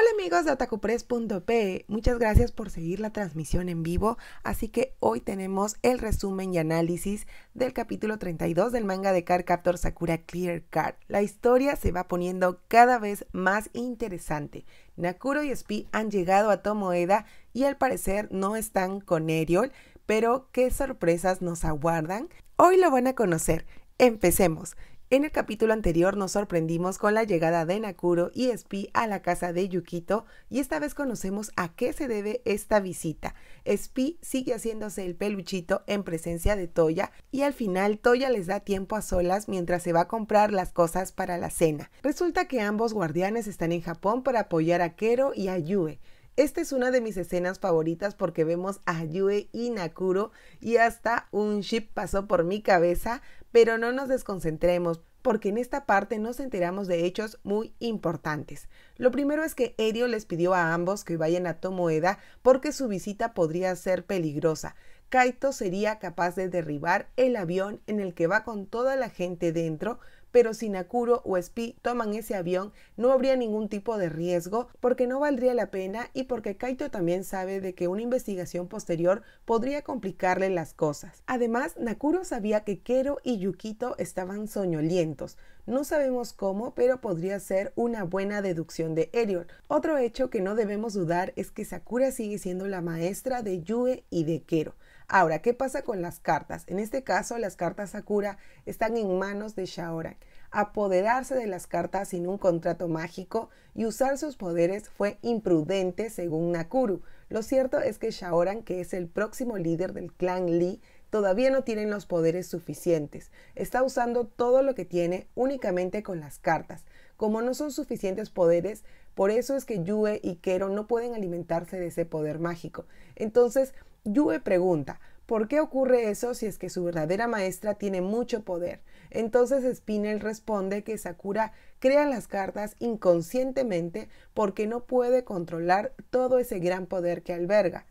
Hola amigos de otakupress.pe, muchas gracias por seguir la transmisión en vivo, así que hoy tenemos el resumen y análisis del capítulo 32 del manga de Car Captor Sakura Clear Card. La historia se va poniendo cada vez más interesante. Nakuro y Spi han llegado a Tomoeda y al parecer no están con Eriol, pero qué sorpresas nos aguardan. Hoy lo van a conocer. Empecemos. En el capítulo anterior nos sorprendimos con la llegada de Nakuro y Espi a la casa de Yukito y esta vez conocemos a qué se debe esta visita. Espi sigue haciéndose el peluchito en presencia de Toya y al final Toya les da tiempo a solas mientras se va a comprar las cosas para la cena. Resulta que ambos guardianes están en Japón para apoyar a Kero y a Yue. Esta es una de mis escenas favoritas porque vemos a Yue y Nakuro y hasta un ship pasó por mi cabeza, pero no nos desconcentremos porque en esta parte nos enteramos de hechos muy importantes. Lo primero es que Erio les pidió a ambos que vayan a Tomoeda porque su visita podría ser peligrosa. Kaito sería capaz de derribar el avión en el que va con toda la gente dentro, pero si Nakuro o Spi toman ese avión, no habría ningún tipo de riesgo porque no valdría la pena y porque Kaito también sabe de que una investigación posterior podría complicarle las cosas. Además, Nakuro sabía que Kero y Yukito estaban soñolientos. No sabemos cómo, pero podría ser una buena deducción de Erion. Otro hecho que no debemos dudar es que Sakura sigue siendo la maestra de Yue y de Kero. Ahora, ¿qué pasa con las cartas? En este caso, las cartas Sakura están en manos de Shaoran. Apoderarse de las cartas sin un contrato mágico y usar sus poderes fue imprudente según Nakuru. Lo cierto es que Shaoran, que es el próximo líder del clan Lee, todavía no tiene los poderes suficientes. Está usando todo lo que tiene únicamente con las cartas. Como no son suficientes poderes, por eso es que Yue y Kero no pueden alimentarse de ese poder mágico. Entonces, Yue pregunta, ¿por qué ocurre eso si es que su verdadera maestra tiene mucho poder? Entonces Spinel responde que Sakura crea las cartas inconscientemente porque no puede controlar todo ese gran poder que alberga.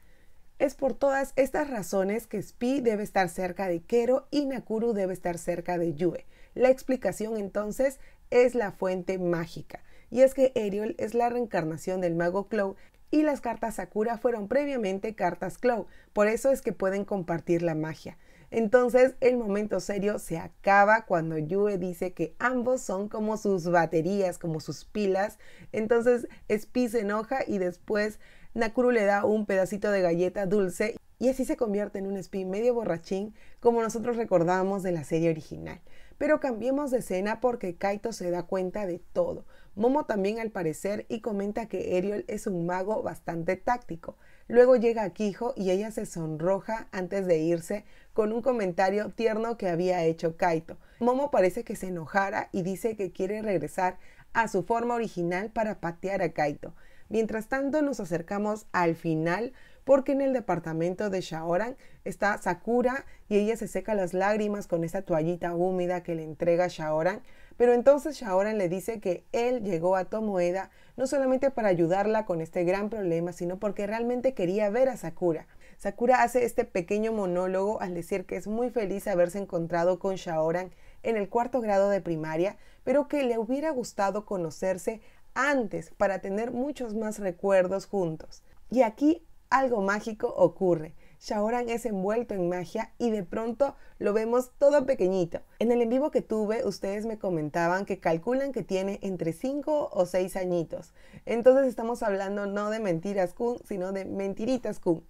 Es por todas estas razones que Spi debe estar cerca de Kero y Nakuru debe estar cerca de Yue. La explicación entonces es la fuente mágica. Y es que Eriol es la reencarnación del mago Clow y las cartas Sakura fueron previamente cartas Clow, por eso es que pueden compartir la magia. Entonces el momento serio se acaba cuando Yue dice que ambos son como sus baterías, como sus pilas. Entonces Spi se enoja y después Nakuru le da un pedacito de galleta dulce y así se convierte en un Spi medio borrachín como nosotros recordamos de la serie original. Pero cambiemos de escena porque Kaito se da cuenta de todo. Momo también al parecer y comenta que Eriol es un mago bastante táctico. Luego llega Kijo y ella se sonroja antes de irse con un comentario tierno que había hecho Kaito. Momo parece que se enojara y dice que quiere regresar a su forma original para patear a Kaito. Mientras tanto nos acercamos al final porque en el departamento de Shaoran está Sakura y ella se seca las lágrimas con esta toallita húmeda que le entrega Shaoran. Pero entonces Shaoran le dice que él llegó a Tomoeda no solamente para ayudarla con este gran problema, sino porque realmente quería ver a Sakura. Sakura hace este pequeño monólogo al decir que es muy feliz haberse encontrado con Shaoran en el cuarto grado de primaria, pero que le hubiera gustado conocerse antes para tener muchos más recuerdos juntos. Y aquí algo mágico ocurre. Shaoran es envuelto en magia y de pronto lo vemos todo pequeñito. En el en vivo que tuve, ustedes me comentaban que calculan que tiene entre 5 o 6 añitos. Entonces estamos hablando no de mentiras Kun, sino de mentiritas Kun.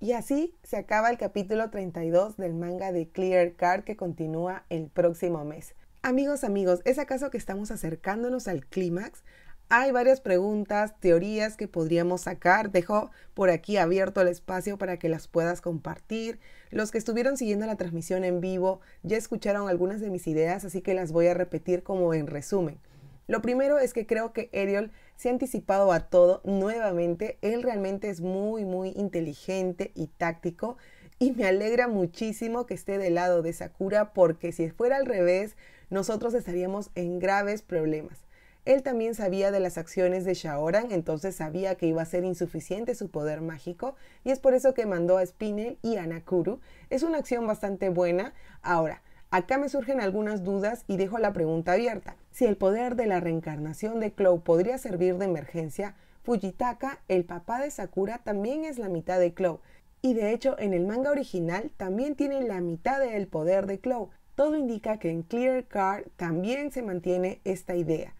Y así se acaba el capítulo 32 del manga de Clear Card que continúa el próximo mes. Amigos, amigos, ¿es acaso que estamos acercándonos al clímax? hay varias preguntas, teorías que podríamos sacar. Dejo por aquí abierto el espacio para que las puedas compartir. Los que estuvieron siguiendo la transmisión en vivo ya escucharon algunas de mis ideas, así que las voy a repetir como en resumen. Lo primero es que creo que Ariel se ha anticipado a todo nuevamente. Él realmente es muy, muy inteligente y táctico. Y me alegra muchísimo que esté del lado de Sakura porque si fuera al revés, nosotros estaríamos en graves problemas. Él también sabía de las acciones de Shaoran, entonces sabía que iba a ser insuficiente su poder mágico y es por eso que mandó a Spinel y a Nakuru. Es una acción bastante buena. Ahora, Acá me surgen algunas dudas y dejo la pregunta abierta. Si el poder de la reencarnación de Clow podría servir de emergencia, Fujitaka, el papá de Sakura, también es la mitad de Clow. Y de hecho, en el manga original también tiene la mitad del poder de Clow. Todo indica que en Clear Card también se mantiene esta idea.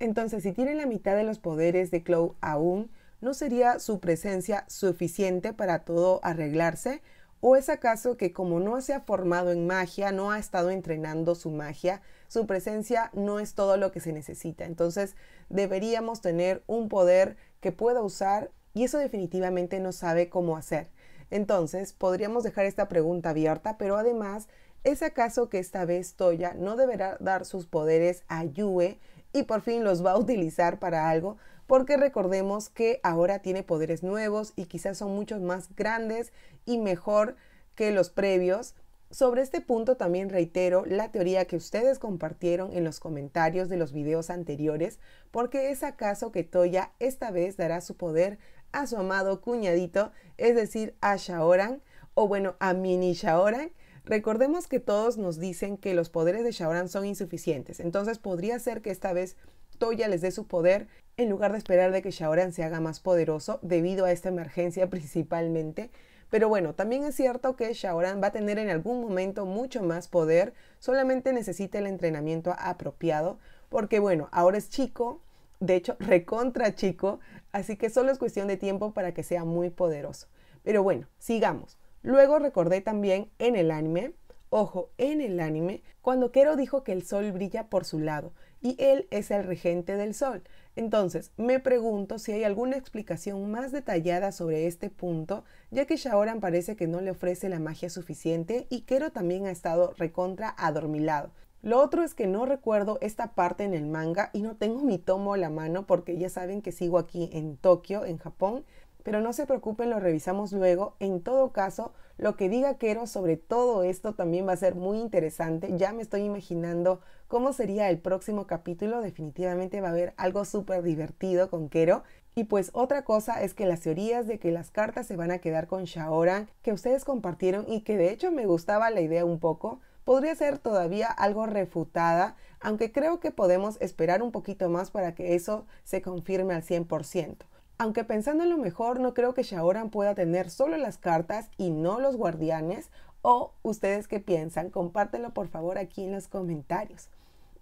Entonces, si tiene la mitad de los poderes de Chloe aún, ¿no sería su presencia suficiente para todo arreglarse? ¿O es acaso que como no se ha formado en magia, no ha estado entrenando su magia, su presencia no es todo lo que se necesita? Entonces, deberíamos tener un poder que pueda usar y eso definitivamente no sabe cómo hacer. Entonces, podríamos dejar esta pregunta abierta, pero además, ¿es acaso que esta vez Toya no deberá dar sus poderes a Yue y por fin los va a utilizar para algo, porque recordemos que ahora tiene poderes nuevos y quizás son muchos más grandes y mejor que los previos. Sobre este punto también reitero la teoría que ustedes compartieron en los comentarios de los videos anteriores, porque es acaso que Toya esta vez dará su poder a su amado cuñadito, es decir, a Shaoran, o bueno, a Mini Shaoran, Recordemos que todos nos dicen que los poderes de Shaoran son insuficientes, entonces podría ser que esta vez Toya les dé su poder en lugar de esperar de que Shaoran se haga más poderoso debido a esta emergencia principalmente. Pero bueno, también es cierto que Shaoran va a tener en algún momento mucho más poder, solamente necesita el entrenamiento apropiado, porque bueno, ahora es chico, de hecho recontra chico, así que solo es cuestión de tiempo para que sea muy poderoso. Pero bueno, sigamos. Luego recordé también en el anime, ojo, en el anime, cuando Kero dijo que el sol brilla por su lado y él es el regente del sol. Entonces, me pregunto si hay alguna explicación más detallada sobre este punto, ya que Shaoran parece que no le ofrece la magia suficiente y Kero también ha estado recontra adormilado. Lo otro es que no recuerdo esta parte en el manga y no tengo mi tomo a la mano porque ya saben que sigo aquí en Tokio, en Japón, pero no se preocupen, lo revisamos luego. En todo caso, lo que diga Quero sobre todo esto también va a ser muy interesante. Ya me estoy imaginando cómo sería el próximo capítulo. Definitivamente va a haber algo súper divertido con Quero. Y pues otra cosa es que las teorías de que las cartas se van a quedar con Shaoran, que ustedes compartieron y que de hecho me gustaba la idea un poco, podría ser todavía algo refutada, aunque creo que podemos esperar un poquito más para que eso se confirme al 100%. Aunque pensando en lo mejor, no creo que Shaoran pueda tener solo las cartas y no los guardianes. ¿O ustedes qué piensan? Compártenlo por favor aquí en los comentarios.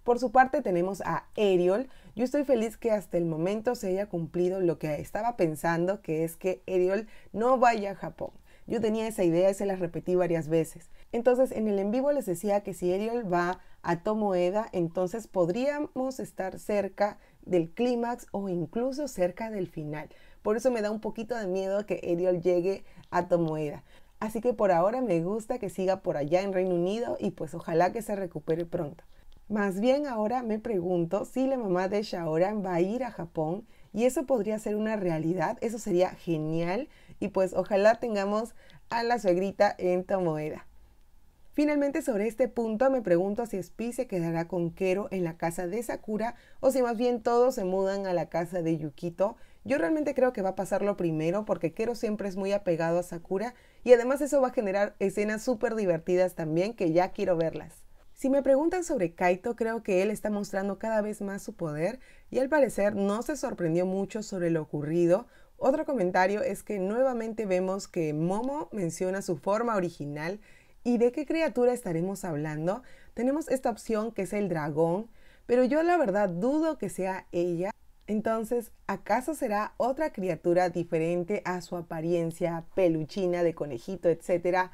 Por su parte tenemos a Ariel. Yo estoy feliz que hasta el momento se haya cumplido lo que estaba pensando, que es que Ariel no vaya a Japón. Yo tenía esa idea y se la repetí varias veces. Entonces, en el en vivo les decía que si Ariel va a Tomoeda, entonces podríamos estar cerca del clímax o incluso cerca del final. Por eso me da un poquito de miedo que Ariel llegue a Tomoeda. Así que por ahora me gusta que siga por allá en Reino Unido y pues ojalá que se recupere pronto. Más bien ahora me pregunto si la mamá de Shaoran va a ir a Japón y eso podría ser una realidad, eso sería genial y pues ojalá tengamos a la suegrita en Tomoeda. Finalmente, sobre este punto, me pregunto si Spi se quedará con Kero en la casa de Sakura o si más bien todos se mudan a la casa de Yukito. Yo realmente creo que va a pasar lo primero porque Kero siempre es muy apegado a Sakura y además eso va a generar escenas súper divertidas también que ya quiero verlas. Si me preguntan sobre Kaito, creo que él está mostrando cada vez más su poder y al parecer no se sorprendió mucho sobre lo ocurrido. Otro comentario es que nuevamente vemos que Momo menciona su forma original y de qué criatura estaremos hablando, tenemos esta opción que es el dragón, pero yo la verdad dudo que sea ella. Entonces, ¿acaso será otra criatura diferente a su apariencia peluchina de conejito, etcétera,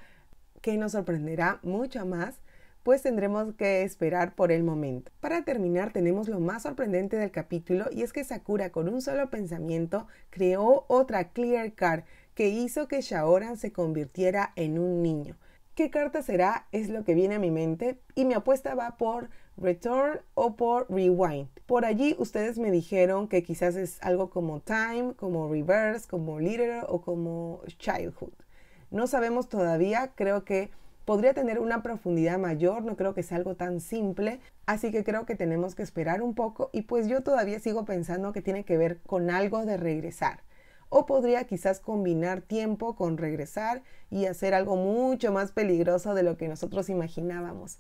que nos sorprenderá mucho más? Pues tendremos que esperar por el momento. Para terminar, tenemos lo más sorprendente del capítulo y es que Sakura con un solo pensamiento creó otra Clear Card que hizo que Shaoran se convirtiera en un niño. ¿Qué carta será? Es lo que viene a mi mente y mi apuesta va por Return o por Rewind. Por allí ustedes me dijeron que quizás es algo como Time, como Reverse, como Literal o como Childhood. No sabemos todavía, creo que podría tener una profundidad mayor, no creo que sea algo tan simple, así que creo que tenemos que esperar un poco y pues yo todavía sigo pensando que tiene que ver con algo de regresar o podría quizás combinar tiempo con regresar y hacer algo mucho más peligroso de lo que nosotros imaginábamos.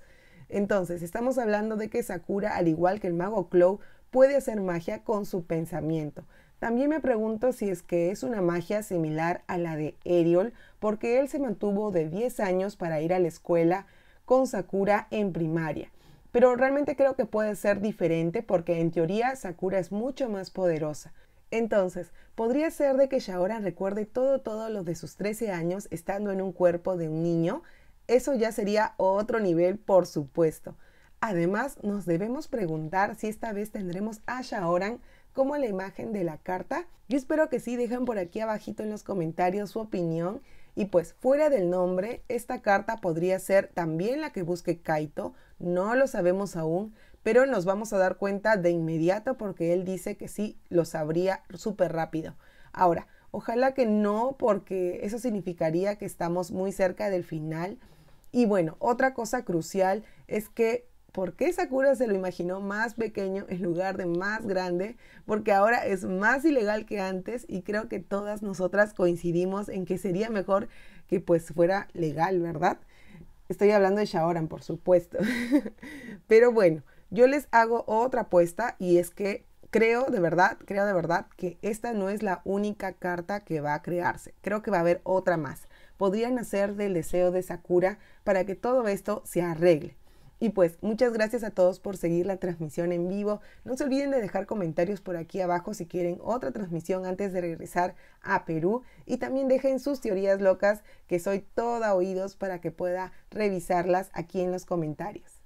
Entonces, estamos hablando de que Sakura, al igual que el mago Clow, puede hacer magia con su pensamiento. También me pregunto si es que es una magia similar a la de Eriol, porque él se mantuvo de 10 años para ir a la escuela con Sakura en primaria. Pero realmente creo que puede ser diferente porque en teoría Sakura es mucho más poderosa. Entonces, podría ser de que Shaoran recuerde todo, todo lo de sus 13 años estando en un cuerpo de un niño. Eso ya sería otro nivel, por supuesto. Además, nos debemos preguntar si esta vez tendremos a Shaoran como la imagen de la carta. Yo espero que sí, dejen por aquí abajito en los comentarios su opinión. Y pues fuera del nombre, esta carta podría ser también la que busque Kaito, no lo sabemos aún, pero nos vamos a dar cuenta de inmediato porque él dice que sí, lo sabría súper rápido. Ahora, ojalá que no, porque eso significaría que estamos muy cerca del final. Y bueno, otra cosa crucial es que ¿Por qué Sakura se lo imaginó más pequeño en lugar de más grande? Porque ahora es más ilegal que antes y creo que todas nosotras coincidimos en que sería mejor que pues fuera legal, ¿verdad? Estoy hablando de Shaoran, por supuesto. Pero bueno, yo les hago otra apuesta y es que creo de verdad, creo de verdad que esta no es la única carta que va a crearse. Creo que va a haber otra más. Podrían hacer del deseo de Sakura para que todo esto se arregle. Y pues muchas gracias a todos por seguir la transmisión en vivo. No se olviden de dejar comentarios por aquí abajo si quieren otra transmisión antes de regresar a Perú. Y también dejen sus teorías locas, que soy toda oídos para que pueda revisarlas aquí en los comentarios.